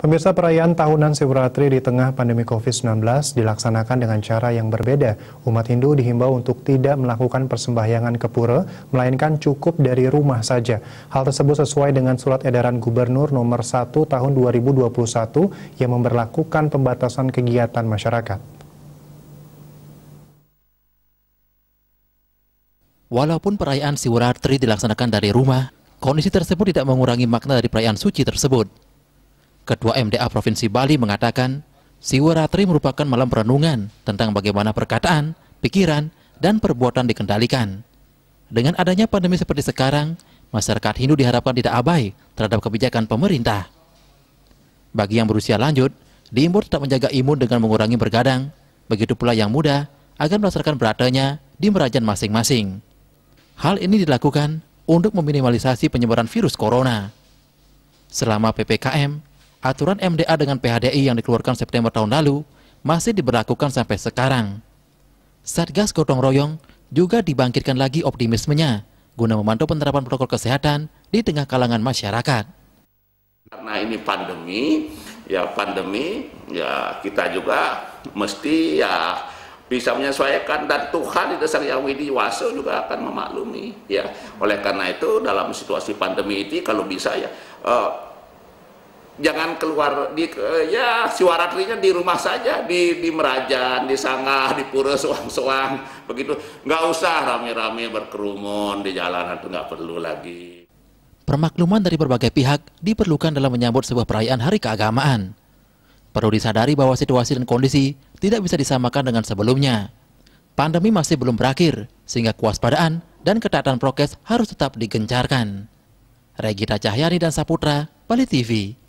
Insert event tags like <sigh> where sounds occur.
Pemirsa perayaan tahunan Siwratri di tengah pandemi COVID-19 dilaksanakan dengan cara yang berbeda. Umat Hindu dihimbau untuk tidak melakukan persembahyangan ke pura, melainkan cukup dari rumah saja. Hal tersebut sesuai dengan surat edaran Gubernur nomor 1 tahun 2021 yang memberlakukan pembatasan kegiatan masyarakat. Walaupun perayaan Siwratri dilaksanakan dari rumah, kondisi tersebut tidak mengurangi makna dari perayaan suci tersebut. Ketua MDA Provinsi Bali mengatakan, Siwaratri merupakan malam perenungan tentang bagaimana perkataan, pikiran, dan perbuatan dikendalikan. Dengan adanya pandemi seperti sekarang, masyarakat Hindu diharapkan tidak abai terhadap kebijakan pemerintah. Bagi yang berusia lanjut, diimbau tetap menjaga imun dengan mengurangi bergadang, begitu pula yang muda agar melaksanakan beratanya di merajan masing-masing. Hal ini dilakukan untuk meminimalisasi penyebaran virus corona. Selama PPKM, aturan MDA dengan PHDI yang dikeluarkan September tahun lalu masih diberlakukan sampai sekarang. Satgas Gotong Royong juga dibangkitkan lagi optimismenya guna memantau penerapan protokol kesehatan di tengah kalangan masyarakat. Karena ini pandemi, ya pandemi, ya kita juga mesti ya bisa menyesuaikan dan Tuhan di dasar yang widi waso juga akan memaklumi ya oleh karena itu dalam situasi pandemi ini kalau bisa ya uh, jangan keluar di eh, ya siwaratlinya kan di rumah saja di di Merajan, di Sangah, <laughs> di Pura Soang-soang begitu. Nggak usah rame-rame berkerumun di jalanan itu nggak perlu lagi. Permakluman dari berbagai pihak diperlukan dalam menyambut sebuah perayaan Hari Keagamaan. Perlu disadari bahwa situasi dan kondisi tidak bisa disamakan dengan sebelumnya. Pandemi masih belum berakhir, sehingga kewaspadaan dan ketaatan prokes harus tetap digencarkan. Regita Cahyani dan Saputra, Bali TV.